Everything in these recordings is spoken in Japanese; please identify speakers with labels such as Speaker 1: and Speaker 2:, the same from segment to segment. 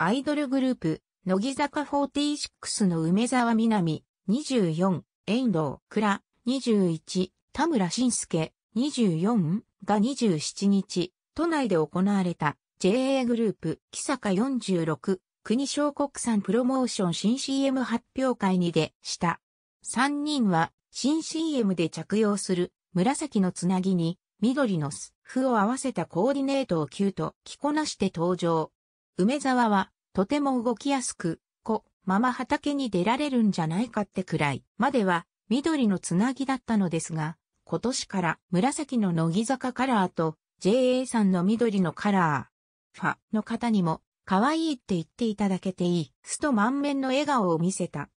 Speaker 1: アイドルグループ、乃木坂46の梅沢みなみ、24、遠藤倉、21、田村晋介、24が27日、都内で行われた JA グループ、木坂46、国小国産プロモーション新 CM 発表会にでした。3人は新 CM で着用する紫のつなぎに緑のスフを合わせたコーディネートをキュート着こなして登場。梅沢は、とても動きやすく、こ、まま畑に出られるんじゃないかってくらい、までは、緑のつなぎだったのですが、今年から、紫の乃木坂カラーと、JA さんの緑のカラー、ファの方にも、可愛いって言っていただけていい、すと満面の笑顔を見せた。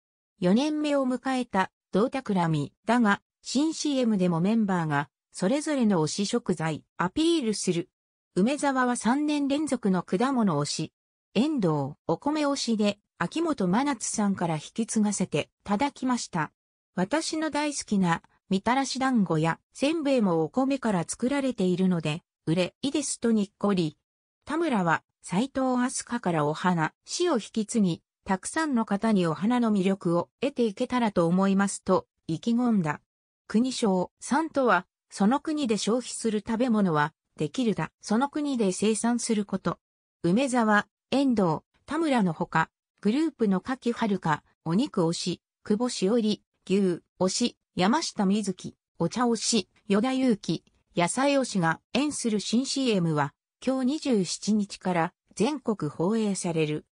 Speaker 1: 4年目を迎えた、同くラミだが、新 CM でもメンバーが、それぞれの推し食材、アピールする。梅沢は3年連続の果物推し、遠藤、お米推しで、秋元真夏さんから引き継がせて、ただきました。私の大好きな、みたらし団子や、せんべいもお米から作られているので、売れ、いですとにっこり。田村は、斎藤飛鳥からお花、死を引き継ぎ、たくさんの方にお花の魅力を得ていけたらと思いますと、意気込んだ。国賞三とは、その国で消費する食べ物は、できるだ、その国で生産すること。梅沢、遠藤、田村のほか、グループの柿遥か、お肉推し、久保しおり、牛推し、山下美月、お茶推し、与田祐希、野菜推しが演する新 CM は、今日27日から全国放映される。